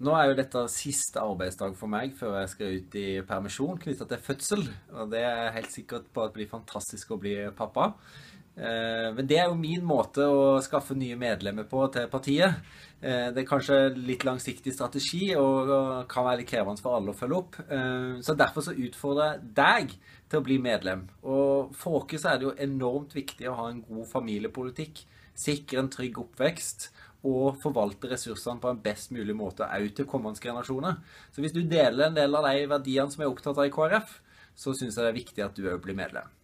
Nå er jo dette siste arbeidsdag for meg før jeg skal ut i permisjon knytta til fødsel. Og det er jeg helt sikkert på at det blir fantastisk å bli pappa. Eh, men det er jo min måte å skaffe nye medlemmer på til partiet. Eh, det er kanskje litt langsiktig strategi og kan være litt krevende for alle å følge opp. Eh, så derfor så utfordrer jeg deg til å bli medlem. Og for oss er det jo enormt viktig å ha en god familiepolitikk. Sikre en trygg oppvekst og forvalte ressursene på en best mulig måte òg til kommende generasjoner. Så hvis du deler en del av de verdiene som er opptatt av i KrF, så syns jeg det er viktig at du òg blir medlem.